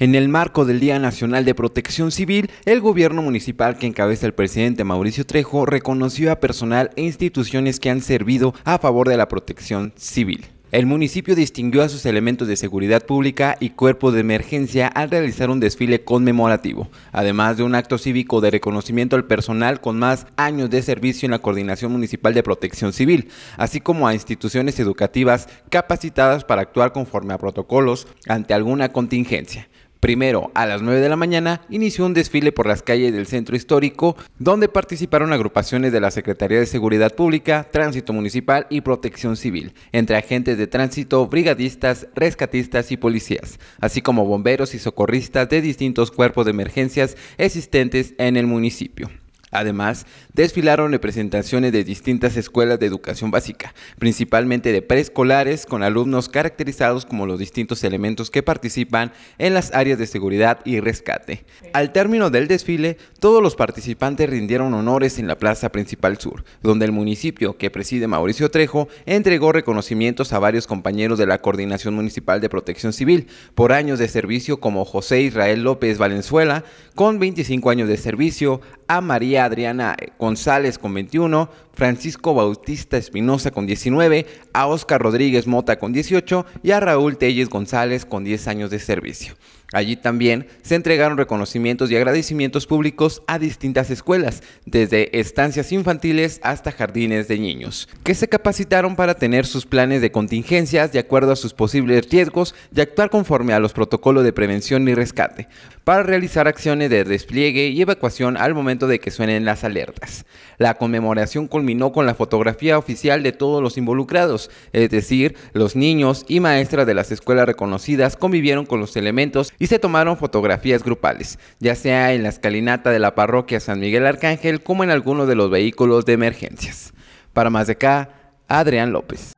En el marco del Día Nacional de Protección Civil, el gobierno municipal que encabeza el presidente Mauricio Trejo reconoció a personal e instituciones que han servido a favor de la protección civil. El municipio distinguió a sus elementos de seguridad pública y cuerpo de emergencia al realizar un desfile conmemorativo, además de un acto cívico de reconocimiento al personal con más años de servicio en la Coordinación Municipal de Protección Civil, así como a instituciones educativas capacitadas para actuar conforme a protocolos ante alguna contingencia. Primero, a las 9 de la mañana, inició un desfile por las calles del centro histórico, donde participaron agrupaciones de la Secretaría de Seguridad Pública, Tránsito Municipal y Protección Civil, entre agentes de tránsito, brigadistas, rescatistas y policías, así como bomberos y socorristas de distintos cuerpos de emergencias existentes en el municipio. Además, desfilaron representaciones de distintas escuelas de educación básica, principalmente de preescolares, con alumnos caracterizados como los distintos elementos que participan en las áreas de seguridad y rescate. Al término del desfile, todos los participantes rindieron honores en la Plaza Principal Sur, donde el municipio que preside Mauricio Trejo entregó reconocimientos a varios compañeros de la Coordinación Municipal de Protección Civil por años de servicio como José Israel López Valenzuela, con 25 años de servicio, a María Adriana González con 21, Francisco Bautista Espinosa con 19, a Oscar Rodríguez Mota con 18 y a Raúl Telles González con 10 años de servicio. Allí también se entregaron reconocimientos y agradecimientos públicos a distintas escuelas, desde estancias infantiles hasta jardines de niños, que se capacitaron para tener sus planes de contingencias de acuerdo a sus posibles riesgos y actuar conforme a los protocolos de prevención y rescate, para realizar acciones de despliegue y evacuación al momento de que suenen las alertas. La conmemoración con con la fotografía oficial de todos los involucrados, es decir, los niños y maestras de las escuelas reconocidas convivieron con los elementos y se tomaron fotografías grupales, ya sea en la escalinata de la parroquia San Miguel Arcángel como en algunos de los vehículos de emergencias. Para más de acá, Adrián López.